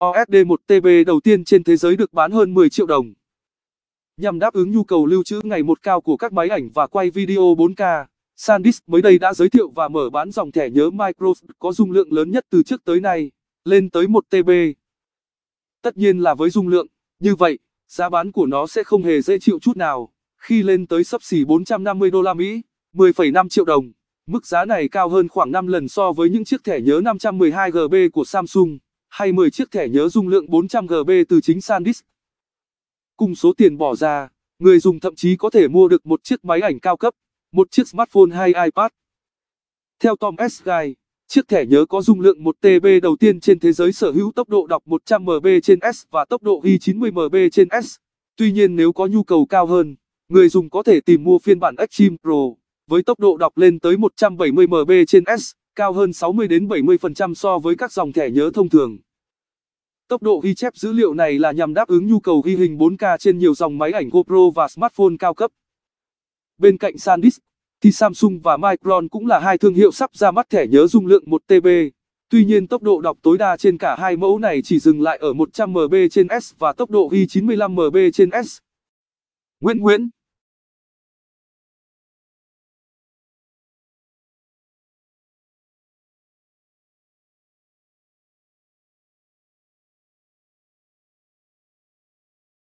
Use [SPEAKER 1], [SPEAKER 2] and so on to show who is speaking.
[SPEAKER 1] OSD1TB đầu tiên trên thế giới được bán hơn 10 triệu đồng. Nhằm đáp ứng nhu cầu lưu trữ ngày một cao của các máy ảnh và quay video 4K, SanDisk mới đây đã giới thiệu và mở bán dòng thẻ nhớ Microsoft có dung lượng lớn nhất từ trước tới nay, lên tới 1 TB. Tất nhiên là với dung lượng, như vậy, giá bán của nó sẽ không hề dễ chịu chút nào, khi lên tới sấp xỉ 450 đô la Mỹ, 10,5 triệu đồng. Mức giá này cao hơn khoảng 5 lần so với những chiếc thẻ nhớ 512GB của Samsung hay 10 chiếc thẻ nhớ dung lượng 400GB từ chính SanDisk. Cùng số tiền bỏ ra, người dùng thậm chí có thể mua được một chiếc máy ảnh cao cấp, một chiếc smartphone hay iPad. Theo Tom S. Guy, chiếc thẻ nhớ có dung lượng 1 TB đầu tiên trên thế giới sở hữu tốc độ đọc 100 MB trên S và tốc độ ghi 90 MB trên S. Tuy nhiên nếu có nhu cầu cao hơn, người dùng có thể tìm mua phiên bản Extreme Pro với tốc độ đọc lên tới 170 MB trên S cao hơn 60 đến 70% so với các dòng thẻ nhớ thông thường. Tốc độ ghi chép dữ liệu này là nhằm đáp ứng nhu cầu ghi hình 4K trên nhiều dòng máy ảnh GoPro và smartphone cao cấp. Bên cạnh SanDisk, thì Samsung và Micron cũng là hai thương hiệu sắp ra mắt thẻ nhớ dung lượng 1TB. Tuy nhiên tốc độ đọc tối đa trên cả hai mẫu này chỉ dừng lại ở 100 MB trên S và tốc độ ghi 95 MB trên S. Nguyễn Nguyễn